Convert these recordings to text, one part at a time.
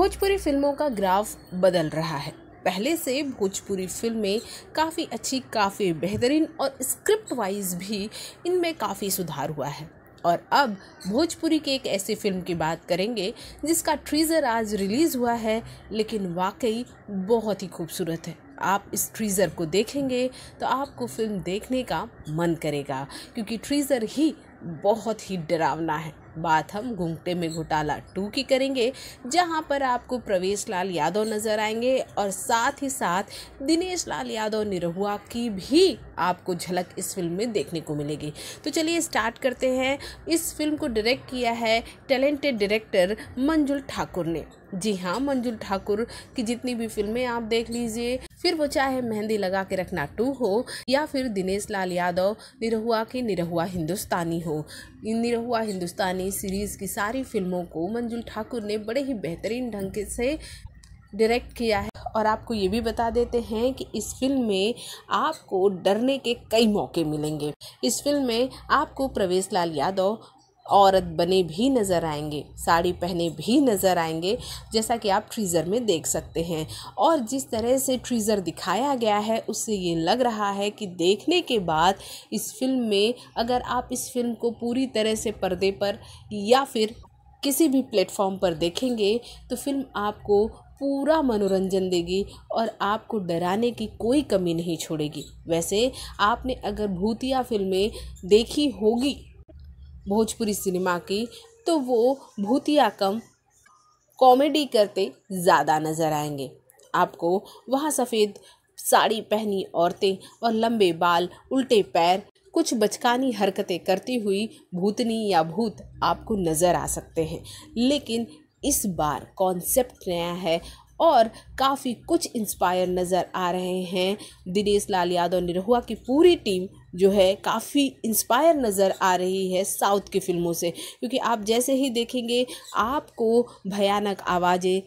भोजपुरी फिल्मों का ग्राफ बदल रहा है पहले से भोजपुरी फिल्में काफ़ी अच्छी काफ़ी बेहतरीन और स्क्रिप्ट वाइज भी इनमें काफ़ी सुधार हुआ है और अब भोजपुरी के एक ऐसी फिल्म की बात करेंगे जिसका ट्रीज़र आज रिलीज़ हुआ है लेकिन वाकई बहुत ही खूबसूरत है आप इस ट्रीज़र को देखेंगे तो आपको फिल्म देखने का मन करेगा क्योंकि ट्रीज़र ही बहुत ही डरावना है बात हम घूंघटे में घोटाला टू की करेंगे जहां पर आपको प्रवेश लाल यादव नज़र आएंगे और साथ ही साथ दिनेश लाल यादव निरहुआ की भी आपको झलक इस फिल्म में देखने को मिलेगी तो चलिए स्टार्ट करते हैं इस फिल्म को डायरेक्ट किया है टैलेंटेड डायरेक्टर मंजुल ठाकुर ने जी हाँ मंजुल ठाकुर की जितनी भी फिल्में आप देख लीजिए फिर वो चाहे मेहंदी लगा के रखना टू हो या फिर दिनेश लाल यादव निरहुआ की निरहुआ हिंदुस्तानी हो इन निरहुआ हिंदुस्तानी सीरीज़ की सारी फिल्मों को मंजुल ठाकुर ने बड़े ही बेहतरीन ढंग से डायरेक्ट किया है और आपको ये भी बता देते हैं कि इस फिल्म में आपको डरने के कई मौके मिलेंगे इस फिल्म में आपको प्रवेश लाल यादव औरत बने भी नज़र आएंगे साड़ी पहने भी नज़र आएंगे जैसा कि आप ट्रीज़र में देख सकते हैं और जिस तरह से ट्रीज़र दिखाया गया है उससे ये लग रहा है कि देखने के बाद इस फिल्म में अगर आप इस फिल्म को पूरी तरह से पर्दे पर या फिर किसी भी प्लेटफॉर्म पर देखेंगे तो फिल्म आपको पूरा मनोरंजन देगी और आपको डराने की कोई कमी नहीं छोड़ेगी वैसे आपने अगर भूतिया फिल्में देखी होगी भोजपुरी सिनेमा की तो वो भूतिया कम कॉमेडी करते ज़्यादा नज़र आएंगे आपको वहाँ सफ़ेद साड़ी पहनी औरतें और लंबे बाल उल्टे पैर कुछ बचकानी हरकतें करती हुई भूतनी या भूत आपको नज़र आ सकते हैं लेकिन इस बार कॉन्सेप्ट नया है और काफ़ी कुछ इंस्पायर नज़र आ रहे हैं दिनेश लाल यादव निरहुआ की पूरी टीम जो है काफ़ी इंस्पायर नज़र आ रही है साउथ की फ़िल्मों से क्योंकि आप जैसे ही देखेंगे आपको भयानक आवाज़ें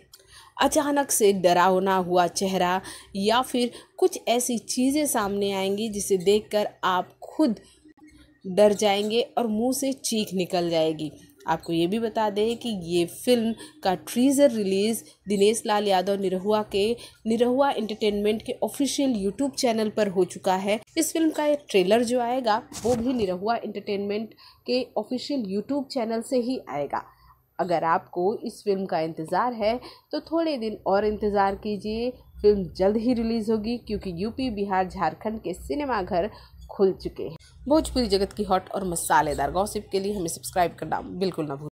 अचानक से डरावना हुआ चेहरा या फिर कुछ ऐसी चीज़ें सामने आएंगी जिसे देखकर आप खुद डर जाएंगे और मुंह से चीख निकल जाएगी आपको ये भी बता दें कि ये फिल्म का ट्रीज़र रिलीज़ दिनेश लाल यादव निरहुआ के निरहुआ एंटरटेनमेंट के ऑफिशियल यूट्यूब चैनल पर हो चुका है इस फिल्म का एक ट्रेलर जो आएगा वो भी निरहुआ एंटरटेनमेंट के ऑफिशियल यूट्यूब चैनल से ही आएगा अगर आपको इस फिल्म का इंतज़ार है तो थोड़े दिन और इंतज़ार कीजिए फिल्म जल्द ही रिलीज़ होगी क्योंकि यूपी बिहार झारखंड के सिनेमाघर खुल चुके हैं भोजपुरी जगत की हॉट और मसालेदार गॉसिप के लिए हमें सब्सक्राइब करना बिल्कुल ना भूल